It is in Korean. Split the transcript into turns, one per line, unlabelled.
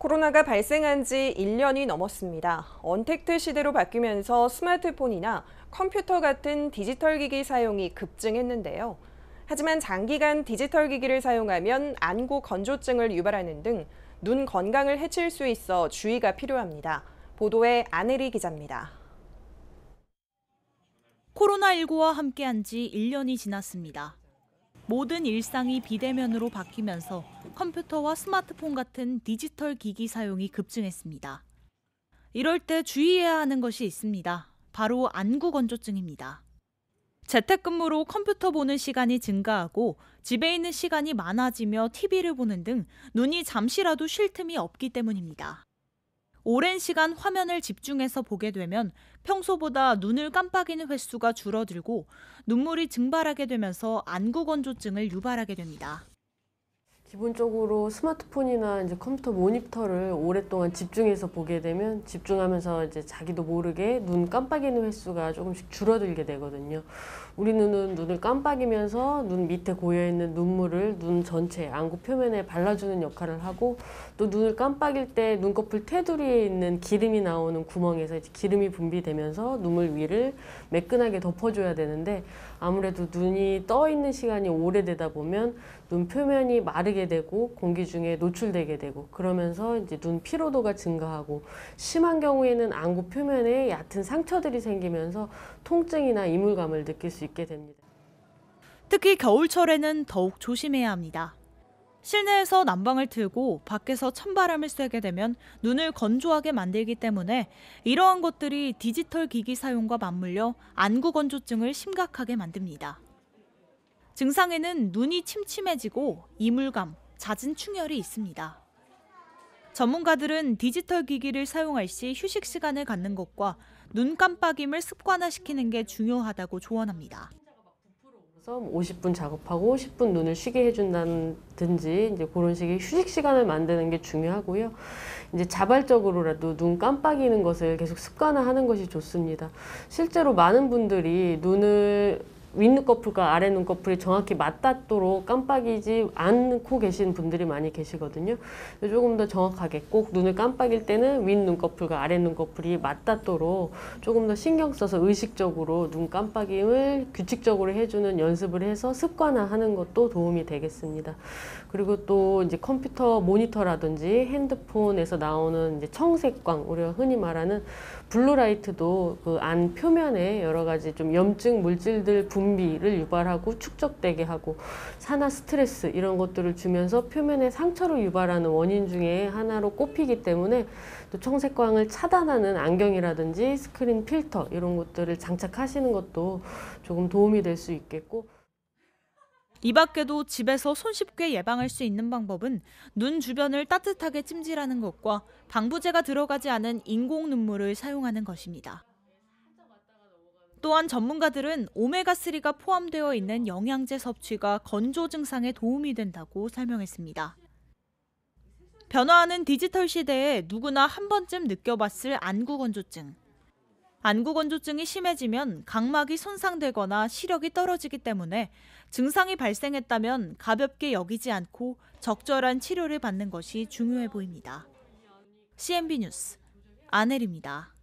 코로나가 발생한 지 1년이 넘었습니다. 언택트 시대로 바뀌면서 스마트폰이나 컴퓨터 같은 디지털 기기 사용이 급증했는데요. 하지만 장기간 디지털 기기를 사용하면 안구 건조증을 유발하는 등 눈 건강을 해칠 수 있어 주의가 필요합니다. 보도에 아내리 기자입니다.
코로나19와 함께한 지 1년이 지났습니다. 모든 일상이 비대면으로 바뀌면서 컴퓨터와 스마트폰 같은 디지털 기기 사용이 급증했습니다. 이럴 때 주의해야 하는 것이 있습니다. 바로 안구 건조증입니다. 재택근무로 컴퓨터 보는 시간이 증가하고 집에 있는 시간이 많아지며 TV를 보는 등 눈이 잠시라도 쉴 틈이 없기 때문입니다. 오랜 시간 화면을 집중해서 보게 되면 평소보다 눈을 깜빡이는 횟수가 줄어들고 눈물이 증발하게 되면서 안구건조증을 유발하게 됩니다.
기본적으로 스마트폰이나 이제 컴퓨터 모니터를 오랫동안 집중해서 보게 되면 집중하면서 이제 자기도 모르게 눈 깜빡이는 횟수가 조금씩 줄어들게 되거든요. 우리 눈은 눈을 깜빡이면서 눈 밑에 고여있는 눈물을 눈 전체, 안구 표면에 발라주는 역할을 하고 또 눈을 깜빡일 때 눈꺼풀 테두리에 있는 기름이 나오는 구멍에서 이제 기름이 분비되면서 눈물 위를 매끈하게 덮어줘야 되는데 아무래도 눈이 떠있는 시간이 오래되다 보면 눈 표면이 마르게 되게 되고 공기 중에 노출되게 되고 그러면서 이제 눈 피로도가 증가하고 심한 경우에는 안구 표면에 얕은 상처들이 생기면서 통증이나 이물감을 느낄 수 있게 됩니다.
특히 겨울철에는 더욱 조심해야 합니다. 실내에서 난방을 틀고 밖에서 찬바람을 쐬게 되면 눈을 건조하게 만들기 때문에 이러한 것들이 디지털 기기 사용과 맞물려 안구 건조증을 심각하게 만듭니다. 증상에는 눈이 침침해지고 이물감, 잦은 충혈이 있습니다. 전문가들은 디지털 기기를 사용할 시 휴식 시간을 갖는 것과 눈 깜빡임을 습관화시키는 게 중요하다고 조언합니다.
50분 뭐 작업하고 10분 눈을 쉬게 해준다든지 이제 그런 식의 휴식 시간을 만드는 게 중요하고요. 이제 자발적으로라도 눈 깜빡이는 것을 계속 습관화하는 것이 좋습니다. 실제로 많은 분들이 눈을 윗눈꺼풀과 아래 눈꺼풀이 정확히 맞닿도록 깜빡이지 않고 계신 분들이 많이 계시거든요. 조금 더 정확하게 꼭 눈을 깜빡일 때는 윗눈꺼풀과 아래 눈꺼풀이 맞닿도록 조금 더 신경 써서 의식적으로 눈 깜빡임을 규칙적으로 해주는 연습을 해서 습관화하는 것도 도움이 되겠습니다. 그리고 또 이제 컴퓨터 모니터라든지 핸드폰에서 나오는 이제 청색광, 우리가 흔히 말하는 블루라이트도 그 안 표면에 여러 가지 좀 염증 물질들 분 분비를 유발하고 축적되게 하고 산화 스트레스 이런 것들을 주면서 표면에 상처를 유발하는 원인 중에 하나로 꼽히기 때문에 또 청색광을 차단하는 안경이라든지 스크린 필터 이런 것들을 장착하시는 것도 조금 도움이 될 수 있겠고
이 밖에도 집에서 손쉽게 예방할 수 있는 방법은 눈 주변을 따뜻하게 찜질하는 것과 방부제가 들어가지 않은 인공 눈물을 사용하는 것입니다. 또한 전문가들은 오메가3가 포함되어 있는 영양제 섭취가 건조 증상에 도움이 된다고 설명했습니다. 변화하는 디지털 시대에 누구나 한 번쯤 느껴봤을 안구건조증. 안구건조증이 심해지면 각막이 손상되거나 시력이 떨어지기 때문에 증상이 발생했다면 가볍게 여기지 않고 적절한 치료를 받는 것이 중요해 보입니다. CNB 뉴스 아혜리입니다